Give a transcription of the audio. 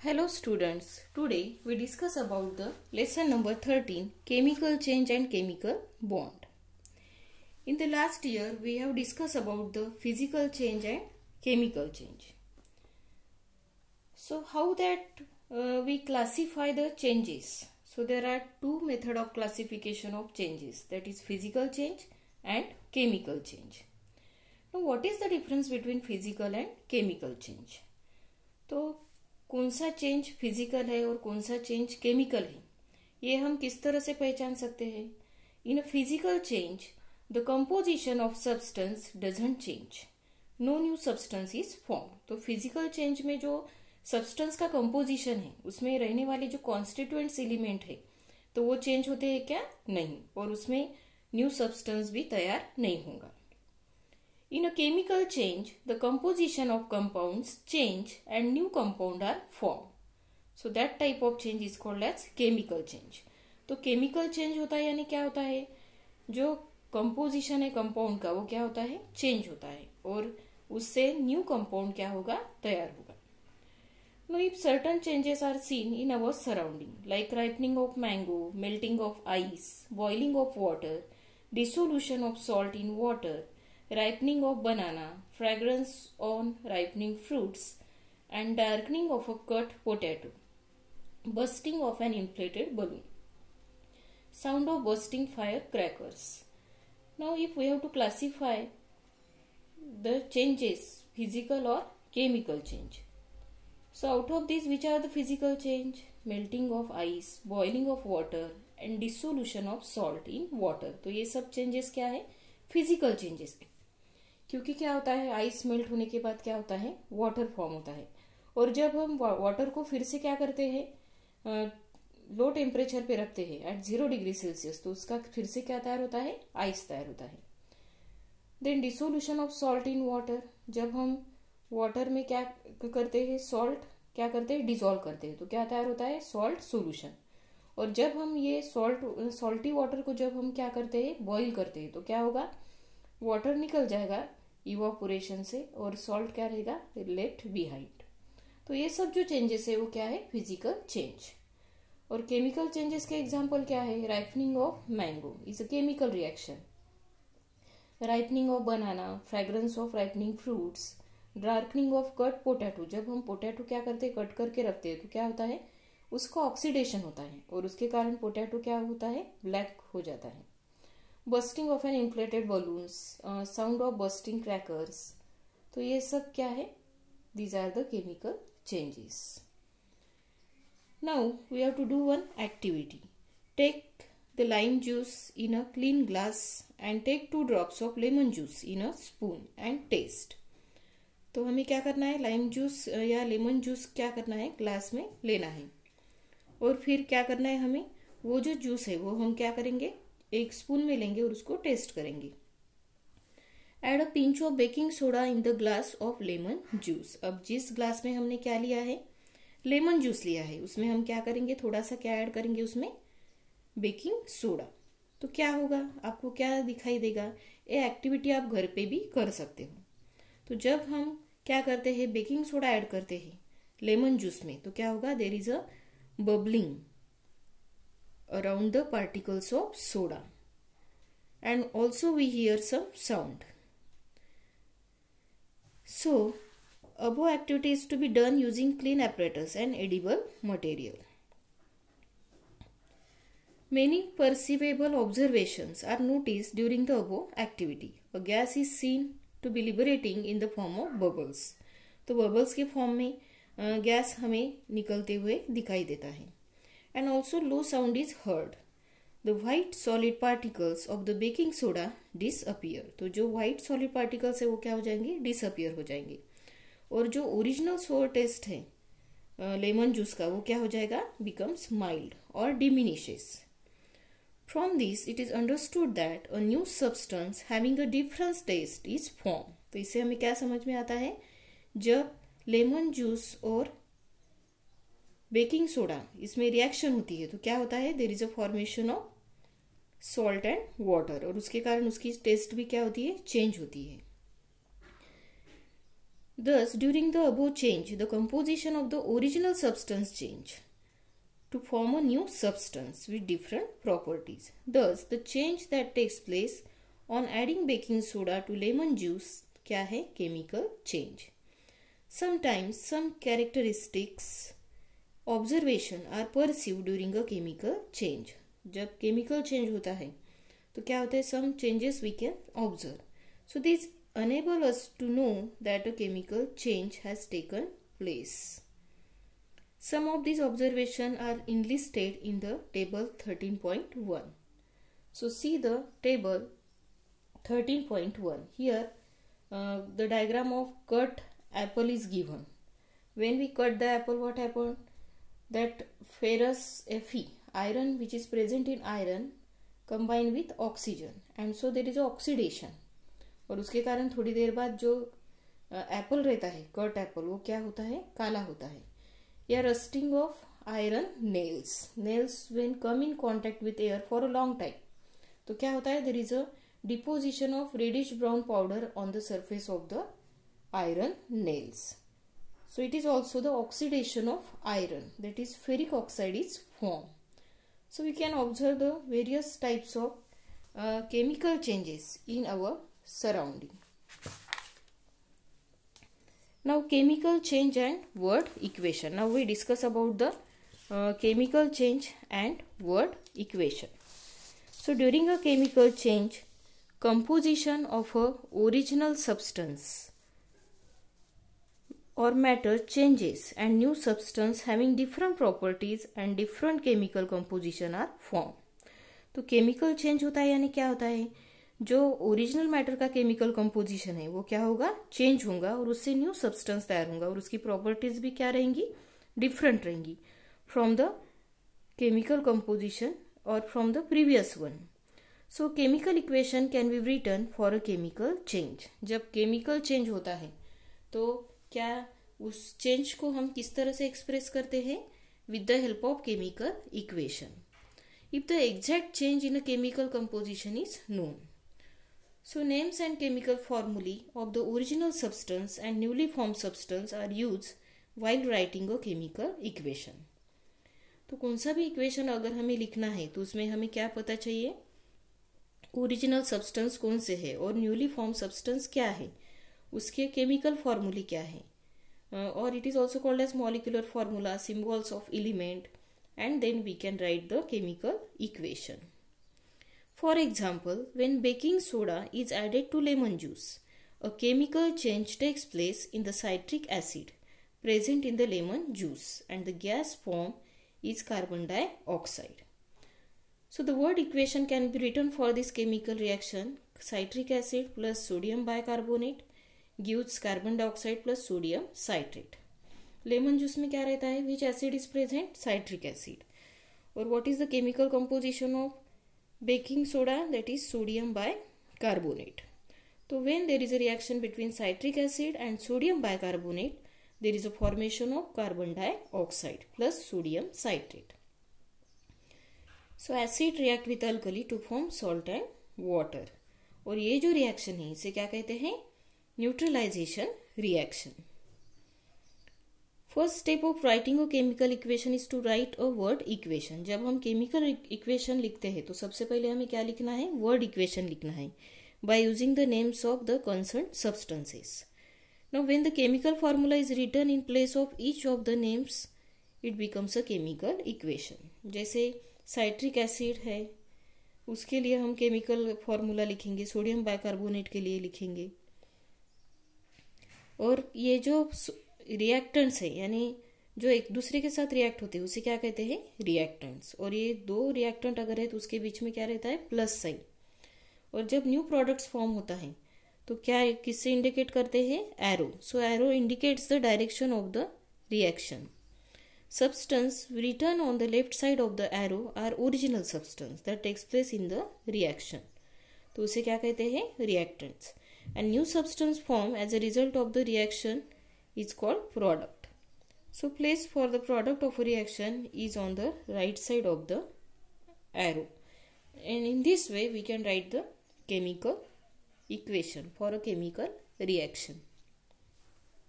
Hello students, today we discuss about the lesson number 13 Chemical Change and Chemical Bond. In the last year we have discussed about the physical change and chemical change. So how that uh, we classify the changes. So there are two method of classification of changes that is physical change and chemical change. Now what is the difference between physical and chemical change? So कौन सा change physical है और कौन सा change chemical है ये हम किस तरह से पहचान सकते हैं in physical change the composition of substance doesn't change no new substance is form तो फिजिकल चेंज में जो सब्सटेंस का कंपोजिशन है उसमें रहने वाले जो कॉन्स्टिट्यूएंट्स एलिमेंट है तो वो चेंज होते हैं क्या नहीं और उसमें न्यू सब्सटेंस भी तैयार नहीं होगा In a chemical change, the composition of compounds change and new compound are formed. So that type of change is called as chemical change. तो chemical change होता है यानी क्या होता है जो composition है compound का वो क्या होता है Change होता है और उससे new compound क्या होगा तैयार होगा Now if certain changes are seen in our surrounding, like ripening of mango, melting of ice, boiling of water, dissolution of salt in water, ripening of banana, fragrance on ripening fruits, and darkening of a cut potato, bursting of an inflated balloon, sound of bursting firecrackers. Now, if we have to classify the changes, physical or chemical change. So, out of these, which are the physical change? Melting of ice, boiling of water, and dissolution of salt in water. So, these सब changes are physical changes क्योंकि क्या होता है ice melt होने के बाद क्या होता है वाटर फॉर्म होता है और जब हम वाटर को फिर से क्या करते हैं लो टेम्परेचर पे रखते हैं एट जीरो डिग्री सेल्सियस तो उसका फिर से क्या तैयार होता है आइस तैयार होता है then dissolution of salt in water जब हम वाटर में क्या करते हैं सॉल्ट क्या करते हैं डिजोल्व करते हैं तो क्या तैयार होता है सॉल्ट सोल्यूशन और जब हम ये सॉल्ट सॉल्टी वाटर को जब हम क्या करते हैं बॉईल करते हैं तो क्या होगा वाटर निकल जाएगा इवापोरेशन से और सॉल्ट क्या रहेगा लेफ्ट बिहाइंड तो ये सब जो चेंजेस है वो क्या है फिजिकल चेंज और केमिकल चेंजेस के एग्जाम्पल क्या है ripening of mango is a chemical reaction ripening of banana fragrance of ripening fruits darkening of cut potato जब हम पोटैटो क्या करते हैं कट करके रखते हैं तो क्या होता है उसका ऑक्सीडेशन होता है और उसके कारण पोटैटो क्या होता है ब्लैक हो जाता है bursting of an inflated balloons sound of bursting crackers तो ये सब क्या है these are the chemical changes now we have to do one activity take the lime juice in a clean glass and take two drops of lemon juice in a spoon and taste तो हमें क्या करना है lime juice uh, या lemon juice क्या करना है glass में लेना है और फिर क्या करना है हमें वो जो जूस है वो हम क्या करेंगे एक स्पून में लेंगे और उसको टेस्ट करेंगे add a pinch of baking soda in the glass of lemon juice अब जिस ग्लास में हमने क्या लिया है लेमन जूस लिया है उसमें हम क्या करेंगे थोड़ा सा क्या ऐड करेंगे उसमें बेकिंग सोडा तो क्या होगा आपको क्या दिखाई देगा ये एक्टिविटी आप घर पे भी कर सकते हो तो जब हम क्या करते हैं बेकिंग सोडा ऐड करते हैं लेमन जूस में तो क्या होगा there is a bubbling around the particles of soda and also we hear some sound. So above activity is to be done using clean apparatus and edible material. Many perceivable observations are noticed during the above activity. A gas is seen to be liberating in the form of bubbles. तो bubbles के form में gas हमें निकलते हुए दिखाई देता है and also low sound is heard. The white solid particles of the baking soda disappear. तो जो white solid particles है वो क्या हो जाएंगे disappear हो जाएंगे और जो original sour taste है lemon juice का वो क्या हो जाएगा becomes mild or diminishes. From this, it is understood that a new substance having a different taste is formed. तो इससे हमें क्या समझ में आता है जब lemon juice और बेकिंग सोडा इसमें रिएक्शन होती है तो क्या होता है there is a formation of salt and water और उसके कारण उसकी टेस्ट भी क्या होती है चेंज होती है thus during the above change the composition of the original substance change to form a new substance with different properties thus the change that takes place on adding baking soda to lemon juice क्या है chemical change sometimes some characteristics observation are perceive during a chemical change जब chemical change होता है तो क्या होता है some changes we can observe so this enable us to know that a chemical change has taken place Some of these observations are enlisted in the table 13.1. So see the table 13.1. Here uh, the diagram of cut apple is given. When we cut the apple what happened? that ferrous Fe iron which is present in iron combine with oxygen and so there is oxidation और उसके कारण थोड़ी देर बाद जो Apple रहता है cut Apple वो क्या होता है काला होता है या rusting of iron nails nails when come in contact with air for a long time तो क्या होता है there is a deposition of reddish brown powder on the surface of the iron nails So it is also the oxidation of iron that is ferric oxide is formed. So we can observe the various types of uh, chemical changes in our surrounding. Now chemical change and word equation. Now we discuss about the uh, chemical change and word equation. So during a chemical change, composition of a original substance or matter changes and new substance having different properties and different chemical composition are formed. तो chemical change होता है यानी क्या होता है जो original matter का chemical composition है वो क्या होगा चेंज होगा और उससे न्यू सब्सटेंस तैयार होगा और उसकी प्रॉपर्टीज भी क्या रहेंगी डिफरेंट रहेंगी फ्रॉम द केमिकल कंपोजिशन और from the previous one so chemical equation can be written for a chemical change जब केमिकल चेंज होता है तो क्या उस चेंज को हम किस तरह से एक्सप्रेस करते हैं with the help of chemical equation if the exact change in a chemical composition is known so names and chemical formulae of the original substance and newly form substance are use while writing a chemical equation तो कौन सा भी equation अगर हमें लिखना है तो उसमें हमें क्या पता चाहिए ओरिजिनल सब्सटेंस कौन से है और न्यूली फॉर्म सब्सटेंस क्या है उसके केमिकल फार्मूले क्या हैं और it is also called as molecular formula symbols and then we can write the chemical equation. For example, when baking soda is added to lemon juice, a chemical change takes place in the citric acid present in the lemon juice and the gas formed is carbon dioxide. So the word equation can be written for this chemical reaction citric acid plus sodium bicarbonate gives carbon dioxide plus sodium citrate lemon juice में क्या रहता है which acid is present citric acid और what is the chemical composition of baking soda that is sodium bicarbonate so when there is a reaction between citric acid and sodium bicarbonate there is a formation of carbon dioxide plus sodium citrate so acid react with alkali to form salt and water. और ये जो reaction है इसे क्या कहते हैं neutralization reaction first step of writing a chemical equation is to write a word equation जब हम केमिकल इक्वेशन e- लिखते हैं तो सबसे पहले हमें क्या लिखना है वर्ड इक्वेशन लिखना है by using the names of the concern substances now when the chemical formula is written in place of each of the names it becomes a chemical equation जैसे साइट्रिक एसिड है उसके लिए हम chemical formula लिखेंगे sodium bicarbonate के लिए लिखेंगे और ये जो रिएक्टेंट्स है यानी जो एक दूसरे के साथ रिएक्ट होते हैं उसे क्या कहते हैं रिएक्टेंट्स और ये दो रिएक्टेंट अगर है तो उसके बीच में क्या रहता है प्लस साइन और जब न्यू प्रोडक्ट्स फॉर्म होता है तो क्या किससे इंडिकेट करते हैं arrow so arrow indicates the direction of the reaction substance written on the left side of the arrow are original substance that takes place in the reaction तो उसे क्या कहते हैं reactants A new substance formed as a result of the reaction is called product. So place for the product of a reaction is on the right side of the arrow and in this way we can write the chemical equation for a chemical reaction.